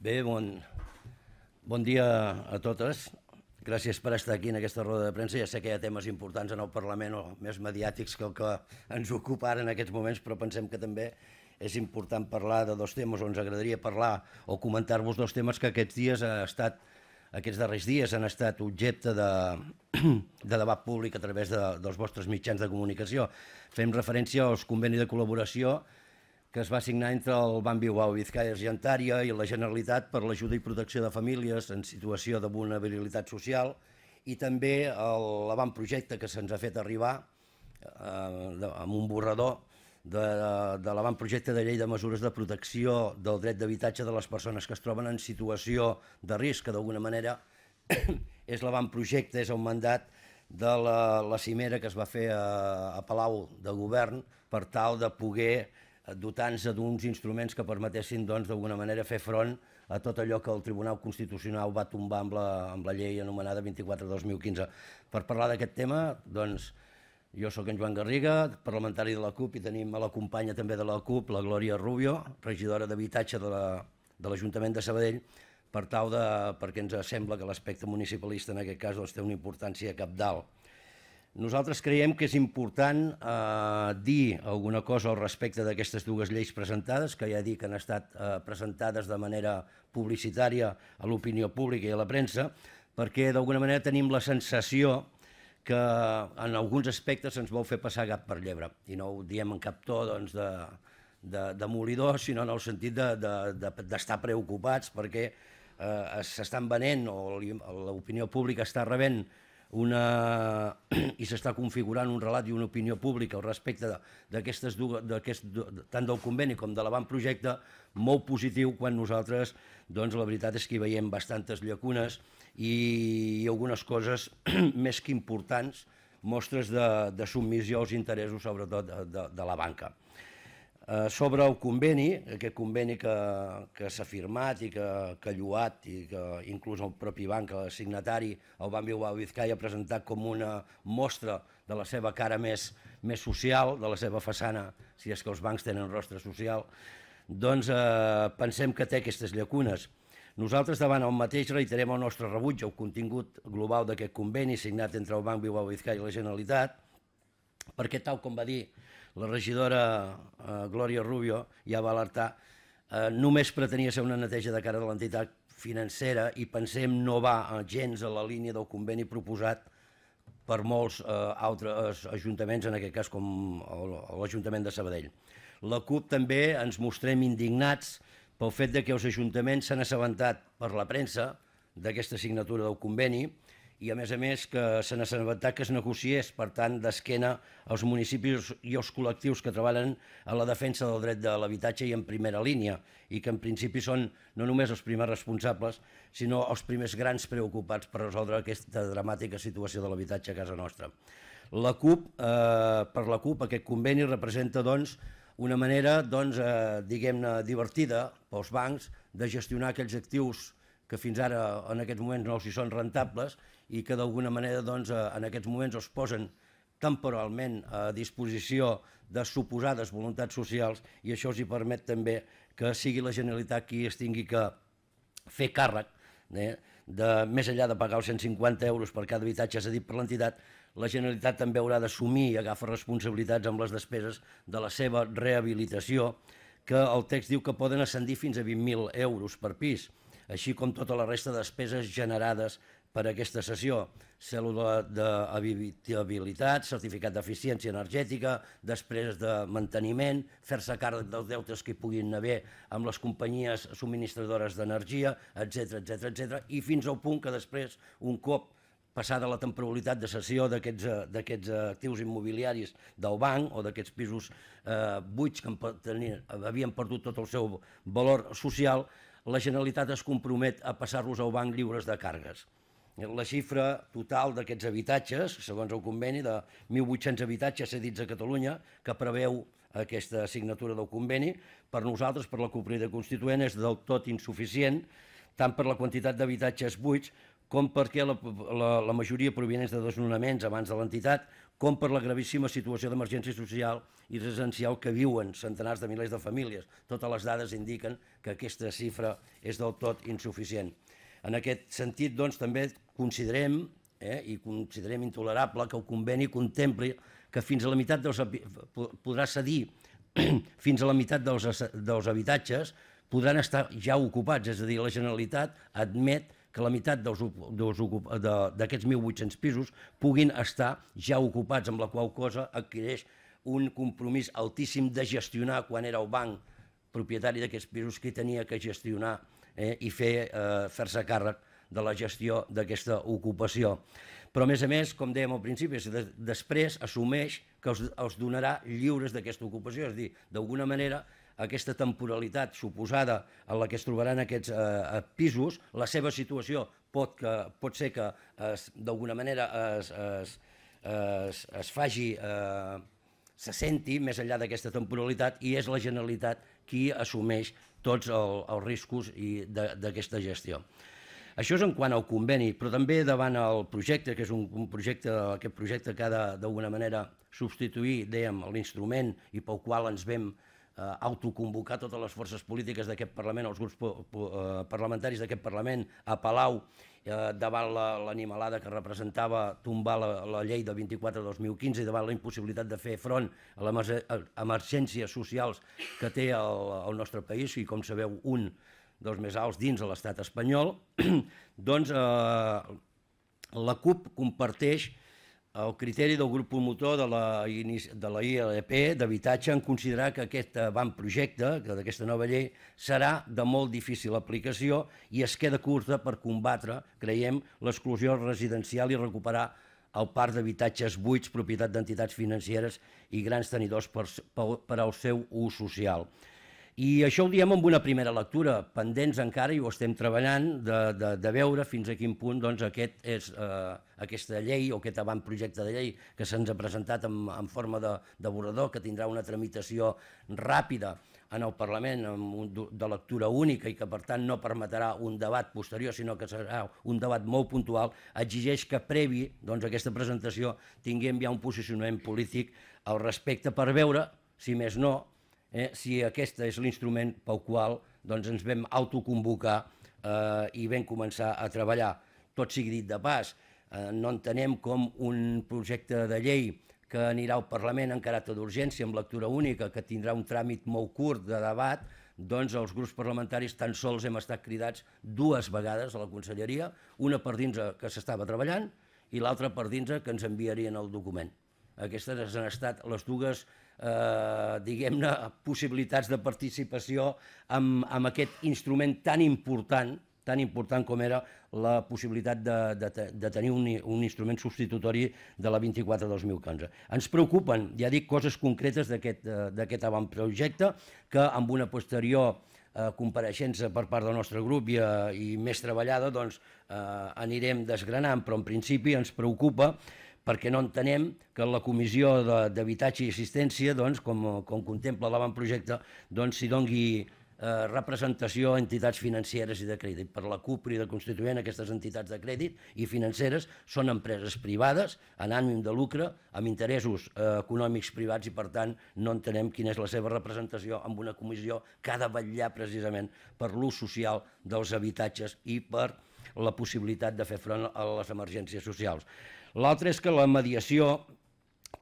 Bé, bon, bon dia a totes. Gràcies per estar aquí en aquesta roda de premsa. Ja sé que hi ha temes importants en el Parlament o més mediàtics que el que ens ocupa ara en aquests moments, però pensem que també és important parlar de dos temes o ens agradaria parlar o comentar-vos dos temes que aquests dies ha estat aquests darrers dies han estat objecte de, de debat públic a través de, dels vostres mitjans de comunicació. Fem referència als conveni de col·laboració que es va signar entre el Banc Bilbao Vizcaya Argentària i la Generalitat per l'ajuda i protecció de famílies en situació de vulnerabilitat social i també l'avantprojecte que se'ns ha fet arribar eh, amb un borrador de, de l'avantprojecte de llei de mesures de protecció del dret d'habitatge de les persones que es troben en situació de risc, que d'alguna manera és l'avantprojecte, és el mandat de la, la cimera que es va fer a, a Palau de Govern per tal de poder dotant-se d'uns instruments que permetessin doncs, d'alguna doncs, manera fer front a tot allò que el Tribunal Constitucional va tombar amb la, amb la llei anomenada 24-2015. Per parlar d'aquest tema, doncs, jo sóc en Joan Garriga, parlamentari de la CUP, i tenim a la companya també de la CUP, la Glòria Rubio, regidora d'habitatge de l'Ajuntament la, de, de Sabadell, per tal de, perquè ens sembla que l'aspecte municipalista en aquest cas doncs, té una importància capdalt nosaltres creiem que és important eh, dir alguna cosa al respecte d'aquestes dues lleis presentades, que ja dic que han estat eh, presentades de manera publicitària a l'opinió pública i a la premsa, perquè d'alguna manera tenim la sensació que en alguns aspectes ens vol fer passar gat per llebre, i no ho diem en cap to doncs, de, de, demolidor, sinó en el sentit d'estar de, de, de preocupats perquè eh, s'estan venent o l'opinió pública està rebent una, i s'està configurant un relat i una opinió pública al respecte d'aquestes tant del conveni com de l'avantprojecte molt positiu quan nosaltres doncs la veritat és que hi veiem bastantes llacunes i, i algunes coses més que importants mostres de, de submissió als interessos sobretot de, de, de la banca. Eh, sobre el conveni, aquest conveni que, que s'ha firmat i que, que ha lluat i que inclús el propi banc, el signatari, el Banc Bilbao Vizcaya ha presentat com una mostra de la seva cara més, més social, de la seva façana, si és que els bancs tenen rostre social, doncs eh, pensem que té aquestes llacunes. Nosaltres davant el mateix reiterem el nostre rebuig al contingut global d'aquest conveni signat entre el Banc Bilbao Vizcaya i la Generalitat, perquè tal com va dir la regidora eh, Glòria Rubio ja va alertar, eh, només pretenia ser una neteja de cara de l'entitat financera i pensem no va gens a la línia del conveni proposat per molts eh, altres ajuntaments, en aquest cas com l'Ajuntament de Sabadell. La CUP també ens mostrem indignats pel fet de que els ajuntaments s'han assabentat per la premsa d'aquesta signatura del conveni, i a més a més que se n'assabentat que es negociés, per tant, d'esquena als municipis i als col·lectius que treballen en la defensa del dret de l'habitatge i en primera línia, i que en principi són no només els primers responsables, sinó els primers grans preocupats per resoldre aquesta dramàtica situació de l'habitatge a casa nostra. La CUP, eh, per la CUP, aquest conveni representa doncs, una manera doncs, eh, diguem-ne divertida pels bancs de gestionar aquells actius que fins ara en aquests moments no els hi són rentables i que d'alguna manera doncs, eh, en aquests moments es posen temporalment a disposició de suposades voluntats socials i això els hi permet també que sigui la Generalitat qui es tingui que fer càrrec eh, de, més enllà de pagar els 150 euros per cada habitatge és a dir per l'entitat, la Generalitat també haurà d'assumir i agafar responsabilitats amb les despeses de la seva rehabilitació, que el text diu que poden ascendir fins a 20.000 euros per pis, així com tota la resta de despeses generades per a aquesta sessió, cèl·lula d'habitabilitat, certificat d'eficiència energètica, després de manteniment, fer-se càrrec dels deutes que hi puguin haver amb les companyies subministradores d'energia, etc etc etc i fins al punt que després, un cop passada la temporalitat de cessió d'aquests eh, eh, actius immobiliaris del banc o d'aquests pisos eh, buits que tenien, havien perdut tot el seu valor social, la Generalitat es compromet a passar-los al banc lliures de càrregues. La xifra total d'aquests habitatges, segons el conveni, de 1.800 habitatges cedits a Catalunya, que preveu aquesta signatura del conveni, per nosaltres, per la Comunidad Constituent, és del tot insuficient, tant per la quantitat d'habitatges buits com perquè la, la, la majoria provinents de desnonaments abans de l'entitat, com per la gravíssima situació d'emergència social i residencial que viuen centenars de milers de famílies. Totes les dades indiquen que aquesta xifra és del tot insuficient. En aquest sentit, doncs, també considerem eh, i considerem intolerable que el conveni contempli que fins a la meitat dels, podrà cedir fins a la meitat dels, dels habitatges podran estar ja ocupats, és a dir, la Generalitat admet que la meitat d'aquests 1.800 pisos puguin estar ja ocupats, amb la qual cosa adquireix un compromís altíssim de gestionar quan era el banc propietari d'aquests pisos que tenia que gestionar eh, i eh, fer-se eh, fer càrrec de la gestió d'aquesta ocupació. Però, a més a més, com dèiem al principi, de, després assumeix que els, els donarà lliures d'aquesta ocupació, és a dir, d'alguna manera aquesta temporalitat suposada en la que es trobaran aquests eh, eh pisos, la seva situació pot, que, pot ser que eh, d'alguna manera es, es, es, es faci, eh, se senti més enllà d'aquesta temporalitat i és la Generalitat qui assumeix tots el, els riscos d'aquesta gestió. Això és en quant al conveni, però també davant el projecte, que és un, un projecte, aquest projecte que ha d'alguna manera substituir, dèiem, l'instrument i pel qual ens vam eh, eh, autoconvocar totes les forces polítiques d'aquest Parlament, els grups eh, parlamentaris d'aquest Parlament, a Palau, eh, davant l'animalada la, que representava tombar la, la llei de 24-2015 i davant la impossibilitat de fer front a les emergències socials que té el, el nostre país i, com sabeu, un dels més alts dins de l'estat espanyol, doncs eh, la CUP comparteix el criteri del grup promotor de la, de la ILP d'habitatge en considerar que aquest avantprojecte, que d'aquesta nova llei, serà de molt difícil aplicació i es queda curta per combatre, creiem, l'exclusió residencial i recuperar el parc d'habitatges buits propietat d'entitats financeres i grans tenidors per, per, per al seu ús social. I això ho diem amb una primera lectura, pendents encara, i ho estem treballant, de, de, de veure fins a quin punt doncs, aquest és, eh, aquesta llei o aquest avantprojecte de llei que se'ns ha presentat en, en forma de, de borrador, que tindrà una tramitació ràpida en el Parlament amb un, de lectura única i que per tant no permetrà un debat posterior sinó que serà un debat molt puntual, exigeix que previ doncs, aquesta presentació tinguem ja un posicionament polític al respecte per veure, si més no, eh, si aquest és l'instrument pel qual doncs, ens vam autoconvocar eh, i vam començar a treballar. Tot sigui dit de pas, eh, no entenem com un projecte de llei que anirà al Parlament en caràcter d'urgència amb lectura única, que tindrà un tràmit molt curt de debat, doncs els grups parlamentaris tan sols hem estat cridats dues vegades a la conselleria, una per dins que s'estava treballant i l'altra per dins que ens enviarien el document. Aquestes han estat les dues eh, diguem-ne, possibilitats de participació amb, amb aquest instrument tan important tan important com era la possibilitat de, de, de tenir un, un instrument substitutori de la 24-2015. Ens preocupen, ja dic, coses concretes eh, d'aquest avantprojecte que amb una posterior eh, compareixença per part del nostre grup i, eh, i més treballada doncs, eh, anirem desgranant, però en principi ens preocupa perquè no entenem que la Comissió d'Habitatge i Assistència, doncs, com, com contempla l'avantprojecte, doncs, si dongui eh, representació a entitats financeres i de crèdit. Per la CUP i de Constituent, aquestes entitats de crèdit i financeres són empreses privades, en ànim de lucre, amb interessos eh, econòmics privats i, per tant, no entenem quina és la seva representació amb una comissió que ha de vetllar precisament per l'ús social dels habitatges i per la possibilitat de fer front a les emergències socials. L'altre és que la mediació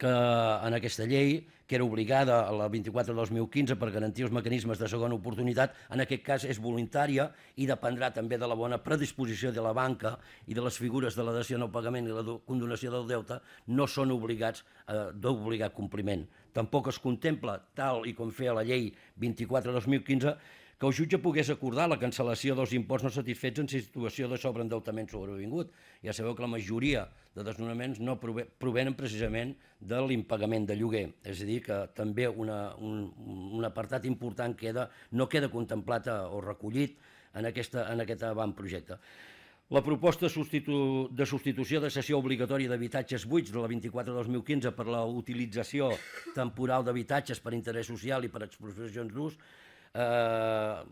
que en aquesta llei, que era obligada a la 24 2015 per garantir els mecanismes de segona oportunitat, en aquest cas és voluntària i dependrà també de la bona predisposició de la banca i de les figures de la dació en el pagament i la condonació del deute, no són obligats a eh, d'obligar compliment. Tampoc es contempla, tal i com feia la llei 24 2015, que el jutge pogués acordar la cancel·lació dels imports no satisfets en situació de sobreendeutament sobrevingut. Ja sabeu que la majoria de desnonaments no provenen precisament de l'impagament de lloguer, és a dir, que també una, un, un apartat important queda, no queda contemplat eh, o recollit en, aquesta, en aquest avantprojecte. La proposta substitu de substitució de cessió obligatòria d'habitatges buits de la 24 2015 per la utilització temporal d'habitatges per interès social i per exposicions d'ús eh,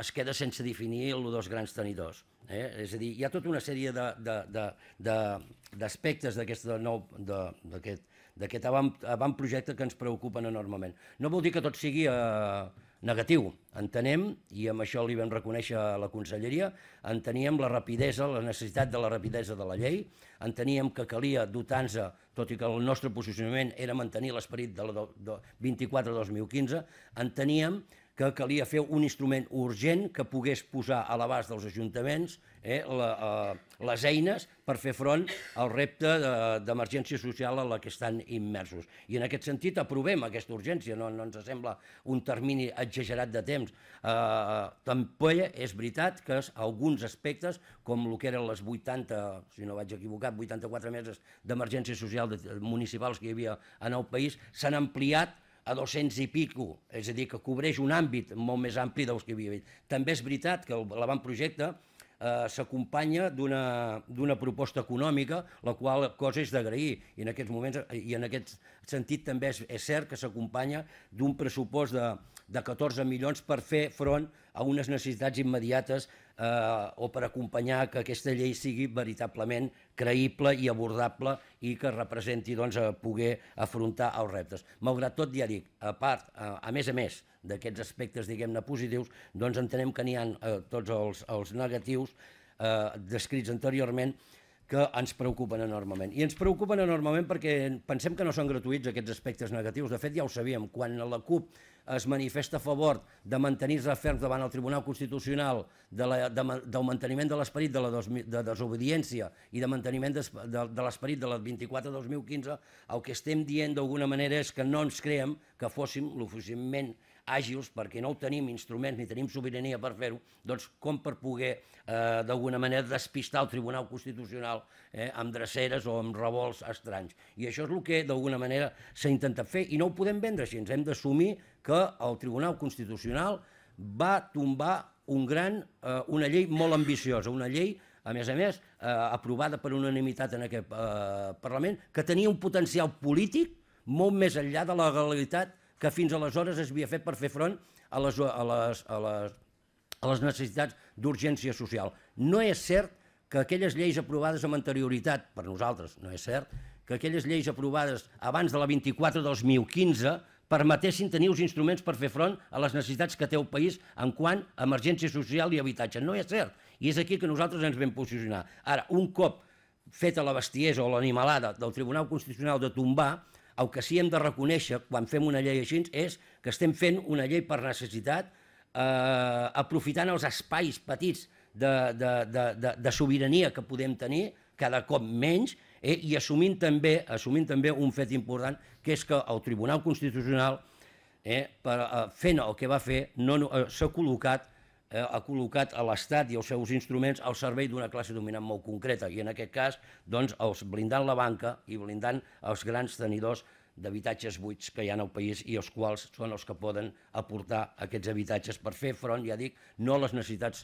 es queda sense definir el dels grans tenidors. Eh? És a dir, hi ha tota una sèrie d'aspectes d'aquest nou De, d'aquest avant, projecte que ens preocupen enormement. No vol dir que tot sigui eh, negatiu. Entenem, i amb això li vam reconèixer a la conselleria, enteníem la rapidesa, la necessitat de la rapidesa de la llei, enteníem que calia dotar-nos, tot i que el nostre posicionament era mantenir l'esperit de la 24-2015, enteníem que calia fer un instrument urgent que pogués posar a l'abast dels ajuntaments eh, la, uh, les eines per fer front al repte d'emergència de, social a la que estan immersos. I en aquest sentit aprovem aquesta urgència, no, no ens sembla un termini exagerat de temps. Eh, també és veritat que alguns aspectes, com el que eren les 80, si no vaig equivocat, 84 meses d'emergència social de, municipals que hi havia en el país, s'han ampliat a 200 i pico, és a dir, que cobreix un àmbit molt més ampli dels que hi havia. També és veritat que l'avantprojecte eh, s'acompanya d'una proposta econòmica, la qual cosa és d'agrair, i en aquests moments i en aquest sentit també és, és cert que s'acompanya d'un pressupost de, de 14 milions per fer front a unes necessitats immediates eh, o per acompanyar que aquesta llei sigui veritablement creïble i abordable i que representi doncs, a eh, poder afrontar els reptes. Malgrat tot, ja dic, a part, a, eh, a més a més d'aquests aspectes, diguem-ne, positius, doncs entenem que n'hi ha eh, tots els, els negatius eh, descrits anteriorment, que ens preocupen enormement. I ens preocupen enormement perquè pensem que no són gratuïts aquests aspectes negatius. De fet, ja ho sabíem, quan la CUP es manifesta a favor de mantenir-se ferms davant el Tribunal Constitucional de la, de, del manteniment de l'esperit de la dos, de desobediència i de manteniment de, de, de l'esperit de la 24-2015, el que estem dient d'alguna manera és que no ens creem que fóssim l'oficiament àgils, perquè no tenim instruments ni tenim sobirania per fer-ho, doncs com per poder eh, d'alguna manera despistar el Tribunal Constitucional eh, amb dreceres o amb revolts estranys. I això és el que d'alguna manera s'ha intentat fer i no ho podem vendre així. Ens hem d'assumir que el Tribunal Constitucional va tombar un gran, eh, una llei molt ambiciosa, una llei a més a més, eh, aprovada per unanimitat en aquest eh, Parlament, que tenia un potencial polític molt més enllà de la legalitat que fins aleshores es havia fet per fer front a les, a les, a les, a les necessitats d'urgència social. No és cert que aquelles lleis aprovades amb anterioritat, per nosaltres no és cert, que aquelles lleis aprovades abans de la 24 del 2015 permetessin tenir els instruments per fer front a les necessitats que té el país en quant a emergència social i habitatge. No és cert. I és aquí que nosaltres ens vam posicionar. Ara, un cop feta la bestiesa o l'animalada del Tribunal Constitucional de tombar el que sí hem de reconèixer quan fem una llei així és que estem fent una llei per necessitat, eh, aprofitant els espais petits de, de, de, de, de sobirania que podem tenir, cada cop menys, eh, i assumint també, assumint també un fet important, que és que el Tribunal Constitucional, eh, per, eh, fent el que va fer, no, eh, s'ha col·locat eh, ha col·locat a l'Estat i els seus instruments al servei d'una classe dominant molt concreta, i en aquest cas doncs, els blindant la banca i blindant els grans tenidors d'habitatges buits que hi ha al país i els quals són els que poden aportar aquests habitatges per fer front, ja dic, no a les necessitats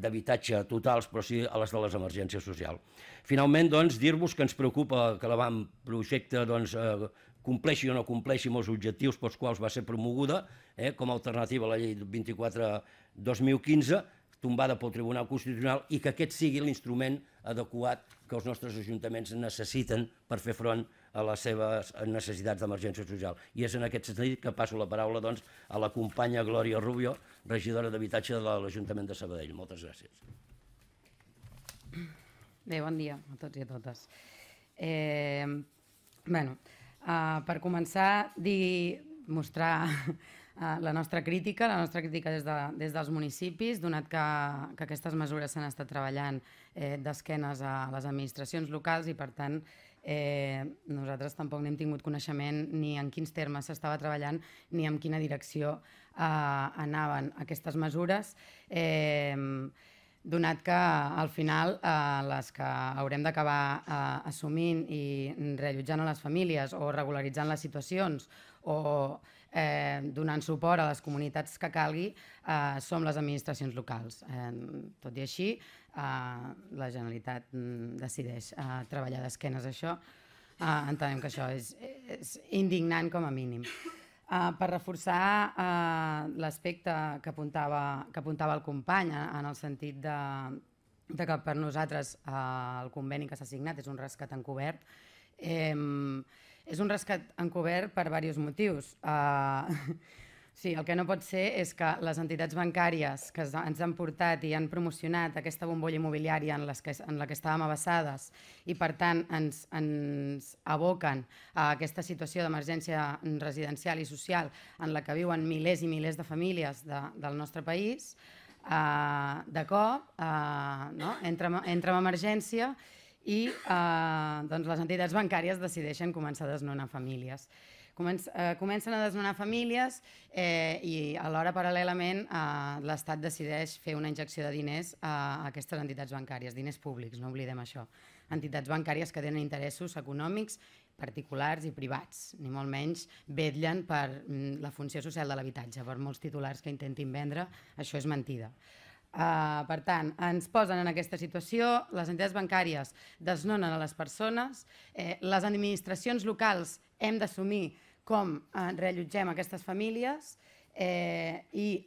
d'habitatge totals, però sí a les de les emergències socials. Finalment, doncs, dir-vos que ens preocupa que l'avantprojecte projecte doncs, eh, compleixi o no compleixi amb els objectius pels quals va ser promoguda eh, com a alternativa a la llei 24-2015, tombada pel Tribunal Constitucional, i que aquest sigui l'instrument adequat que els nostres ajuntaments necessiten per fer front a les seves necessitats d'emergència social. I és en aquest sentit que passo la paraula doncs, a la companya Glòria Rubio, regidora d'Habitatge de l'Ajuntament de Sabadell. Moltes gràcies. Bé, bon dia a tots i a totes. Eh, bueno, Uh, per començar, dir, mostrar uh, la nostra crítica, la nostra crítica des, de, des dels municipis, donat que, que aquestes mesures s'han estat treballant eh, d'esquenes a les administracions locals i, per tant, eh, nosaltres tampoc n'hem tingut coneixement ni en quins termes s'estava treballant ni en quina direcció eh, anaven aquestes mesures. Eh, donat que al final eh, les que haurem d'acabar eh, assumint i reallotjant a les famílies o regularitzant les situacions o eh, donant suport a les comunitats que calgui eh, som les administracions locals. Eh, tot i així, eh, la Generalitat mm, decideix eh, treballar d'esquenes això. Eh, entenem que això és, és indignant com a mínim. Uh, per reforçar uh, l'aspecte que, apuntava, que apuntava el company, en, eh, en el sentit de, de que per nosaltres uh, el conveni que s'ha signat és un rescat encobert, eh, és un rescat encobert per diversos motius. Uh, Sí, el que no pot ser és que les entitats bancàries que ens han portat i han promocionat aquesta bombolla immobiliària en, les que, en la que estàvem abassades i, per tant, ens, ens aboquen a aquesta situació d'emergència residencial i social en la que viuen milers i milers de famílies de, del nostre país, eh, de cop eh, no? entra, entra en emergència i eh, doncs les entitats bancàries decideixen començar a desnonar famílies eh, comencen a desnonar famílies eh, i alhora, paral·lelament, eh, l'Estat decideix fer una injecció de diners a, a aquestes entitats bancàries, diners públics, no oblidem això. Entitats bancàries que tenen interessos econòmics particulars i privats, ni molt menys vetllen per mm, la funció social de l'habitatge. Per molts titulars que intentin vendre, això és mentida. Uh, per tant, ens posen en aquesta situació, les entitats bancàries desnonen a les persones, eh, les administracions locals hem d'assumir com eh, reallotgem aquestes famílies eh, i eh,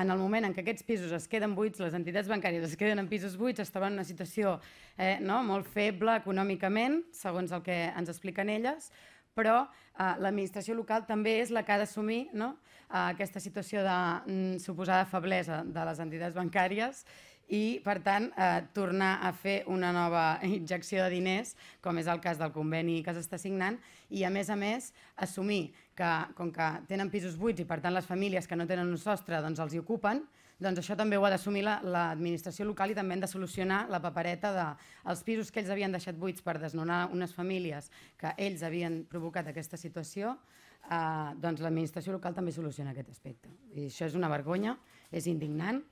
en el moment en què aquests pisos es queden buits, les entitats bancàries es queden en pisos buits, estaven en una situació eh, no, molt feble econòmicament, segons el que ens expliquen elles, però eh, l'administració local també és la que ha d'assumir no? Eh, aquesta situació de mm, suposada feblesa de les entitats bancàries i, per tant, eh, tornar a fer una nova injecció de diners, com és el cas del conveni que s'està signant, i, a més a més, assumir que, com que tenen pisos buits i, per tant, les famílies que no tenen un sostre doncs els hi ocupen, doncs això també ho ha d'assumir l'administració la, local i també han de solucionar la papereta dels de, pisos que ells havien deixat buits per desnonar unes famílies que ells havien provocat aquesta situació, eh, doncs l'administració local també soluciona aquest aspecte. I això és una vergonya, és indignant.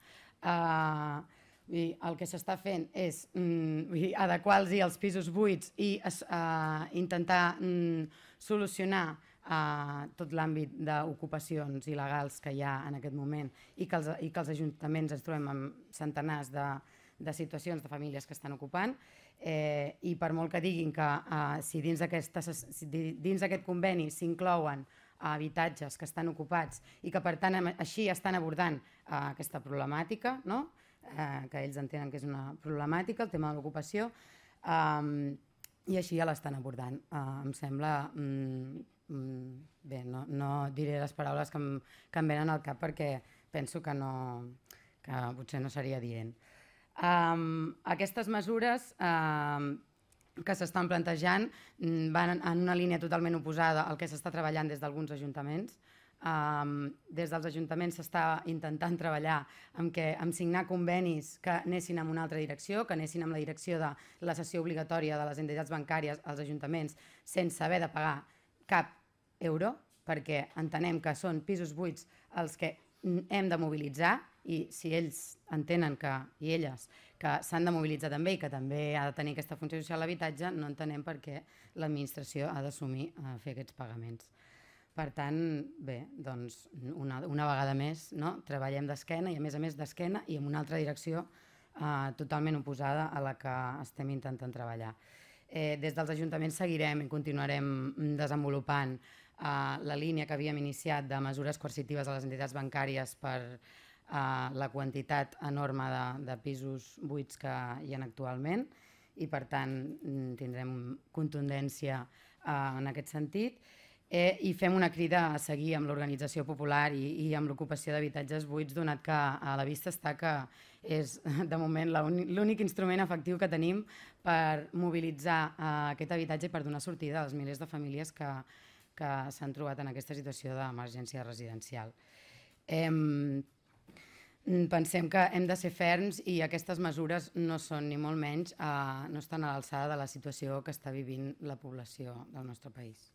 Eh, i el que s'està fent és mm, adequar-los els pisos buits i uh, intentar mm, solucionar a eh, tot l'àmbit d'ocupacions il·legals que hi ha en aquest moment i que els, i que els ajuntaments ens trobem amb centenars de, de situacions de famílies que estan ocupant eh, i per molt que diguin que eh, si dins d'aquest conveni s'inclouen eh, habitatges que estan ocupats i que per tant així estan abordant eh, aquesta problemàtica, no? eh, que ells entenen que és una problemàtica, el tema de l'ocupació, eh, i així ja l'estan abordant. Eh, em sembla... Mm, mm, bé, no, no diré les paraules que em, que em venen al cap perquè penso que, no, que potser no seria dient. Um, ehm, aquestes mesures um, que s'estan plantejant mm, van en una línia totalment oposada al que s'està treballant des d'alguns ajuntaments, Um, des dels ajuntaments s'està intentant treballar amb, que, amb signar convenis que anessin en una altra direcció, que anessin amb la direcció de la sessió obligatòria de les entitats bancàries als ajuntaments sense haver de pagar cap euro, perquè entenem que són pisos buits els que hem de mobilitzar i si ells entenen que, i elles que s'han de mobilitzar també i que també ha de tenir aquesta funció social l'habitatge, no entenem per què l'administració ha d'assumir a eh, fer aquests pagaments. Per tant, bé, doncs una, una vegada més no? treballem d'esquena i a més a més d'esquena i en una altra direcció eh, totalment oposada a la que estem intentant treballar. Eh, des dels ajuntaments seguirem i continuarem desenvolupant eh, la línia que havíem iniciat de mesures coercitives a les entitats bancàries per eh, la quantitat enorme de, de pisos buits que hi ha actualment i per tant tindrem contundència eh, en aquest sentit eh, i fem una crida a seguir amb l'organització popular i, i amb l'ocupació d'habitatges buits, donat que a la vista està que és de moment l'únic instrument efectiu que tenim per mobilitzar eh, aquest habitatge i per donar sortida als milers de famílies que, que s'han trobat en aquesta situació d'emergència residencial. Hem, pensem que hem de ser ferms i aquestes mesures no són ni molt menys, eh, no estan a l'alçada de la situació que està vivint la població del nostre país.